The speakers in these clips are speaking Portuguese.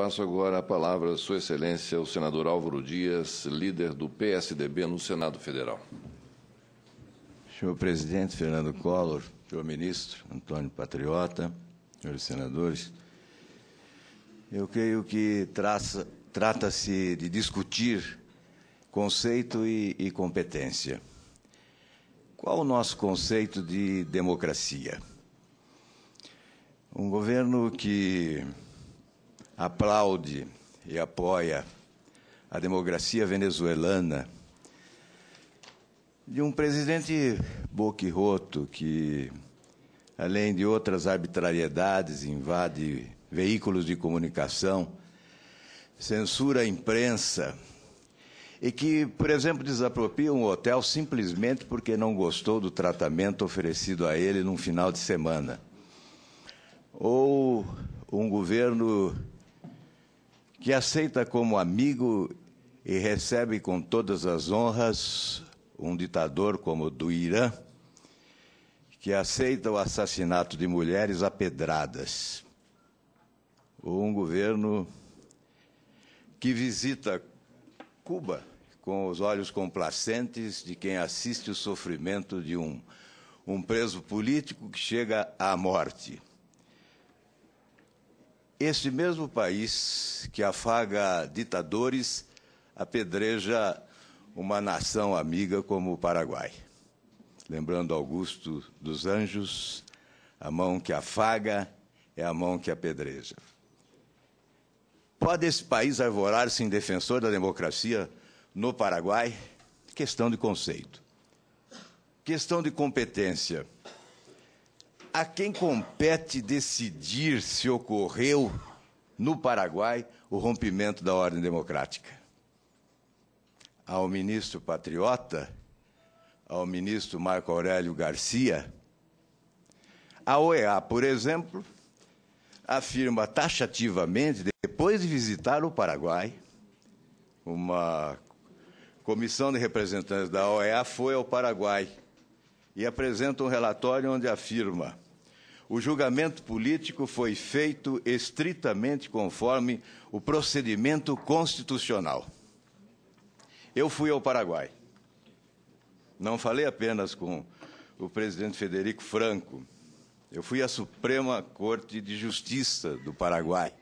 Passo agora a palavra, Sua Excelência, o senador Álvaro Dias, líder do PSDB no Senado Federal. Senhor presidente Fernando Collor, senhor ministro Antônio Patriota, senhores senadores, eu creio que trata-se de discutir conceito e, e competência. Qual o nosso conceito de democracia? Um governo que aplaude e apoia a democracia venezuelana de um presidente roto que, além de outras arbitrariedades, invade veículos de comunicação, censura a imprensa e que, por exemplo, desapropria um hotel simplesmente porque não gostou do tratamento oferecido a ele num final de semana. Ou um governo que aceita como amigo e recebe com todas as honras um ditador como o do Irã, que aceita o assassinato de mulheres apedradas, Ou um governo que visita Cuba com os olhos complacentes de quem assiste o sofrimento de um, um preso político que chega à morte. Este mesmo país que afaga ditadores apedreja uma nação amiga como o Paraguai. Lembrando Augusto dos Anjos, a mão que afaga é a mão que apedreja. Pode esse país arvorar-se em defensor da democracia no Paraguai? Questão de conceito. Questão de competência. A quem compete decidir se ocorreu no Paraguai o rompimento da ordem democrática? Ao ministro patriota, ao ministro Marco Aurélio Garcia, a OEA, por exemplo, afirma taxativamente, depois de visitar o Paraguai, uma comissão de representantes da OEA foi ao Paraguai e apresenta um relatório onde afirma: o julgamento político foi feito estritamente conforme o procedimento constitucional. Eu fui ao Paraguai. Não falei apenas com o presidente Federico Franco. Eu fui à Suprema Corte de Justiça do Paraguai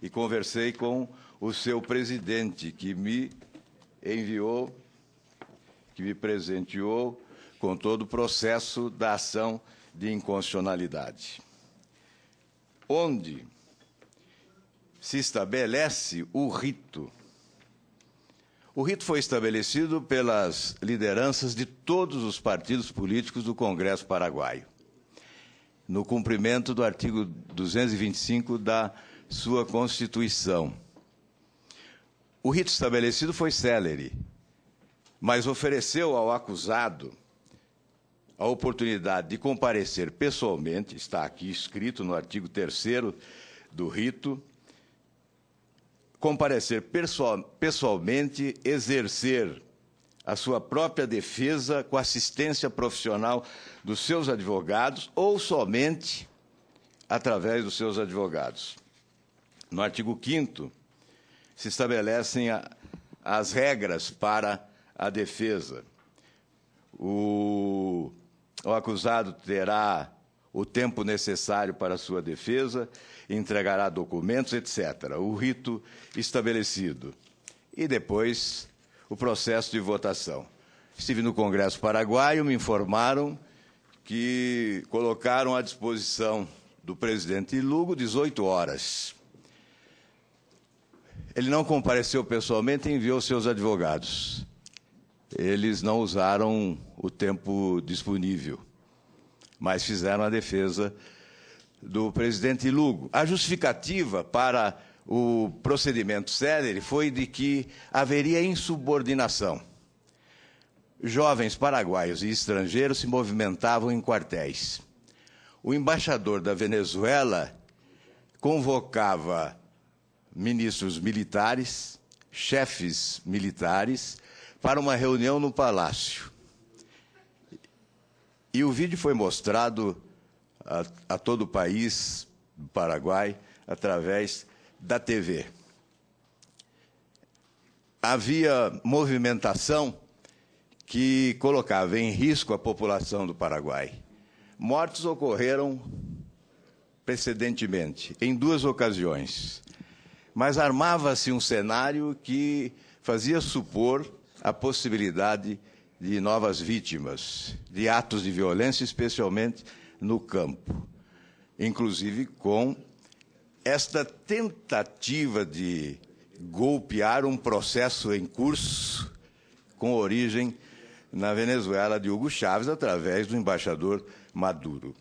e conversei com o seu presidente, que me enviou, que me presenteou com todo o processo da ação de inconstitucionalidade, onde se estabelece o rito. O rito foi estabelecido pelas lideranças de todos os partidos políticos do Congresso Paraguaio, no cumprimento do artigo 225 da sua Constituição. O rito estabelecido foi célere, mas ofereceu ao acusado a oportunidade de comparecer pessoalmente, está aqui escrito no artigo 3 do rito, comparecer pessoal, pessoalmente, exercer a sua própria defesa com assistência profissional dos seus advogados ou somente através dos seus advogados. No artigo 5 se estabelecem a, as regras para a defesa. O o acusado terá o tempo necessário para sua defesa, entregará documentos, etc. O rito estabelecido. E depois o processo de votação. Estive no Congresso Paraguaio, me informaram que colocaram à disposição do presidente Lugo 18 horas. Ele não compareceu pessoalmente e enviou seus advogados eles não usaram o tempo disponível, mas fizeram a defesa do presidente Lugo. A justificativa para o procedimento célere foi de que haveria insubordinação. Jovens paraguaios e estrangeiros se movimentavam em quartéis. O embaixador da Venezuela convocava ministros militares, chefes militares, para uma reunião no palácio. E o vídeo foi mostrado a, a todo o país do Paraguai através da TV. Havia movimentação que colocava em risco a população do Paraguai. Mortes ocorreram precedentemente, em duas ocasiões. Mas armava-se um cenário que fazia supor a possibilidade de novas vítimas, de atos de violência, especialmente no campo. Inclusive com esta tentativa de golpear um processo em curso com origem na Venezuela de Hugo Chávez através do embaixador Maduro.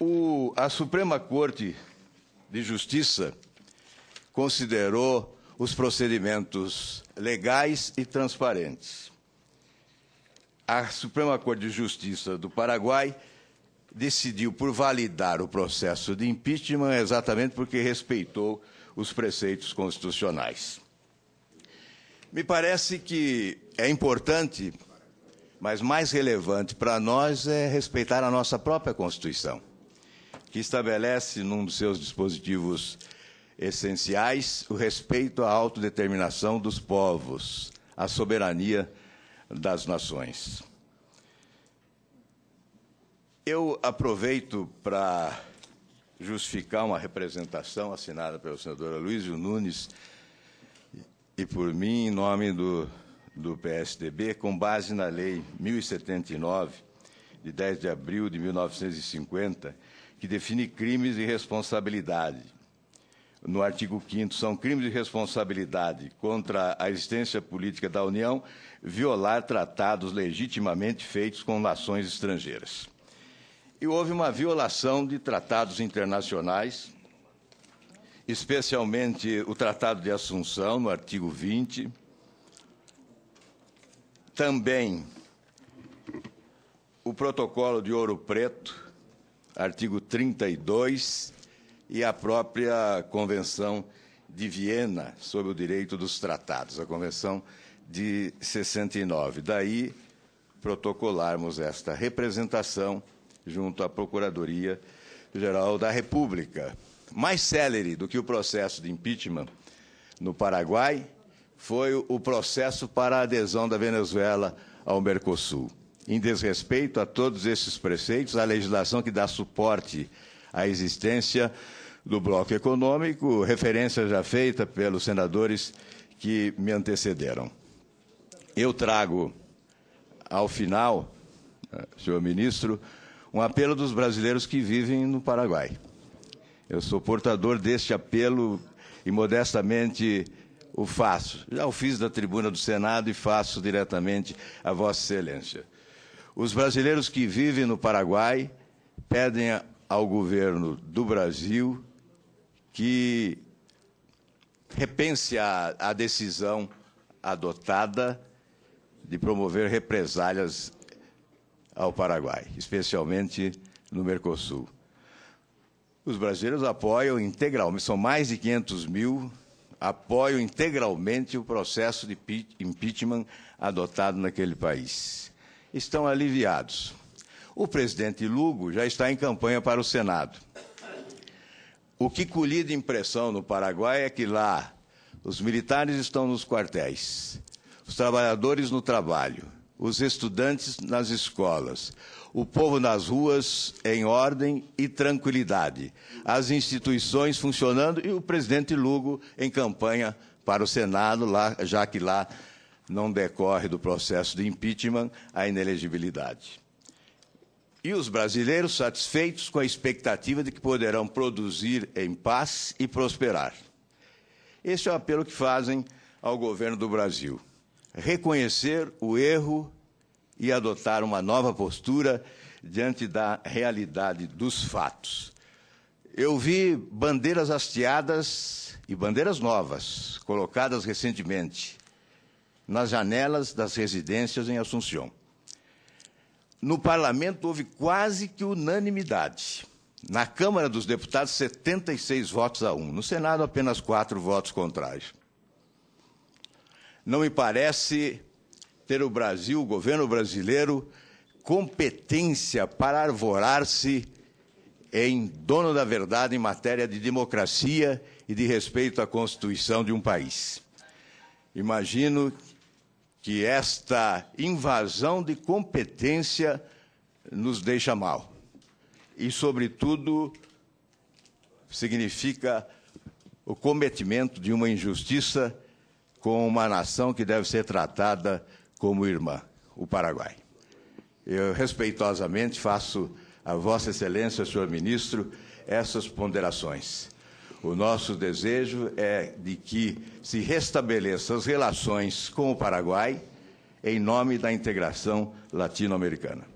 O, a Suprema Corte de Justiça considerou os procedimentos legais e transparentes. A Suprema Corte de Justiça do Paraguai decidiu por validar o processo de impeachment exatamente porque respeitou os preceitos constitucionais. Me parece que é importante, mas mais relevante para nós é respeitar a nossa própria Constituição, que estabelece num dos seus dispositivos essenciais o respeito à autodeterminação dos povos, à soberania das nações. Eu aproveito para justificar uma representação assinada pelo senador Luísio Nunes e por mim, em nome do, do PSDB, com base na Lei 1079, de 10 de abril de 1950, que define crimes e responsabilidade no artigo 5 são crimes de responsabilidade contra a existência política da União violar tratados legitimamente feitos com nações estrangeiras. E houve uma violação de tratados internacionais, especialmente o Tratado de Assunção, no artigo 20, também o Protocolo de Ouro Preto, artigo 32, e a própria Convenção de Viena sobre o direito dos tratados, a Convenção de 69. Daí protocolarmos esta representação junto à Procuradoria Geral da República. Mais célere do que o processo de impeachment no Paraguai foi o processo para a adesão da Venezuela ao Mercosul. Em desrespeito a todos esses preceitos, a legislação que dá suporte a existência do bloco econômico, referência já feita pelos senadores que me antecederam. Eu trago ao final, eh, senhor ministro, um apelo dos brasileiros que vivem no Paraguai. Eu sou portador deste apelo e modestamente o faço. Já o fiz da tribuna do Senado e faço diretamente a Vossa Excelência. Os brasileiros que vivem no Paraguai pedem ao governo do Brasil que repense a, a decisão adotada de promover represálias ao Paraguai, especialmente no Mercosul. Os brasileiros apoiam integralmente, são mais de 500 mil, apoiam integralmente o processo de impeachment adotado naquele país. Estão aliviados. O presidente Lugo já está em campanha para o Senado. O que colhi de impressão no Paraguai é que lá os militares estão nos quartéis, os trabalhadores no trabalho, os estudantes nas escolas, o povo nas ruas em ordem e tranquilidade, as instituições funcionando e o presidente Lugo em campanha para o Senado, lá, já que lá não decorre do processo de impeachment a inelegibilidade e os brasileiros satisfeitos com a expectativa de que poderão produzir em paz e prosperar. Este é o apelo que fazem ao governo do Brasil. Reconhecer o erro e adotar uma nova postura diante da realidade dos fatos. Eu vi bandeiras hasteadas e bandeiras novas colocadas recentemente nas janelas das residências em Assunção no parlamento houve quase que unanimidade. Na Câmara dos Deputados, 76 votos a 1. No Senado, apenas quatro votos contrários. Não me parece ter o Brasil, o governo brasileiro, competência para arvorar-se em dono da verdade em matéria de democracia e de respeito à Constituição de um país. Imagino que esta invasão de competência nos deixa mal. E, sobretudo, significa o cometimento de uma injustiça com uma nação que deve ser tratada como irmã, o Paraguai. Eu respeitosamente faço a Vossa Excelência, senhor ministro, essas ponderações. O nosso desejo é de que se restabeleçam as relações com o Paraguai em nome da integração latino-americana.